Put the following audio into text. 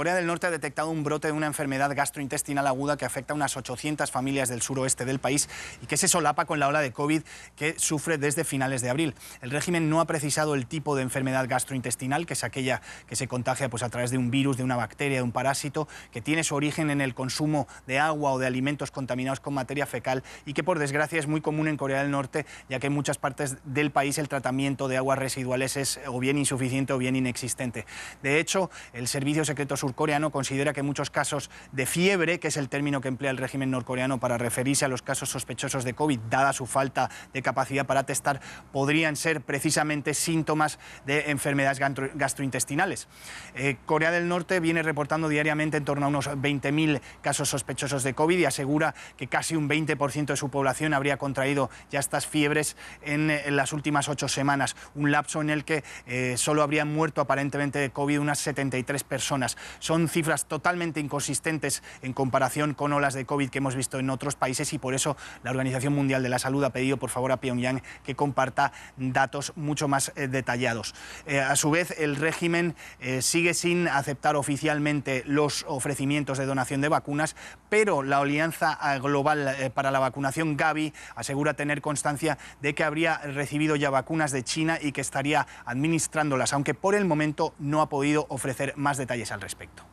Corea del Norte ha detectado un brote de una enfermedad gastrointestinal aguda que afecta a unas 800 familias del suroeste del país y que se solapa con la ola de COVID que sufre desde finales de abril. El régimen no ha precisado el tipo de enfermedad gastrointestinal, que es aquella que se contagia pues, a través de un virus, de una bacteria, de un parásito, que tiene su origen en el consumo de agua o de alimentos contaminados con materia fecal y que por desgracia es muy común en Corea del Norte, ya que en muchas partes del país el tratamiento de aguas residuales es o bien insuficiente o bien inexistente. De hecho, el Servicio Secreto Sur coreano considera que muchos casos de fiebre, que es el término que emplea el régimen norcoreano para referirse a los casos sospechosos de COVID, dada su falta de capacidad para testar, podrían ser precisamente síntomas de enfermedades gastrointestinales. Eh, Corea del Norte viene reportando diariamente en torno a unos 20.000 casos sospechosos de COVID y asegura que casi un 20% de su población habría contraído ya estas fiebres en, las últimas ocho semanas, un lapso en el que eh, solo habrían muerto aparentemente de COVID unas 73 personas. Son cifras totalmente inconsistentes en comparación con olas de COVID que hemos visto en otros países y por eso la Organización Mundial de la Salud ha pedido por favor a Pyongyang que comparta datos mucho más eh, detallados. Eh, a su vez, el régimen eh, sigue sin aceptar oficialmente los ofrecimientos de donación de vacunas, pero la Alianza Global para la Vacunación Gavi asegura tener constancia de que habría recibido ya vacunas de China y que estaría administrándolas, aunque por el momento no ha podido ofrecer más detalles al respecto. Perfecto.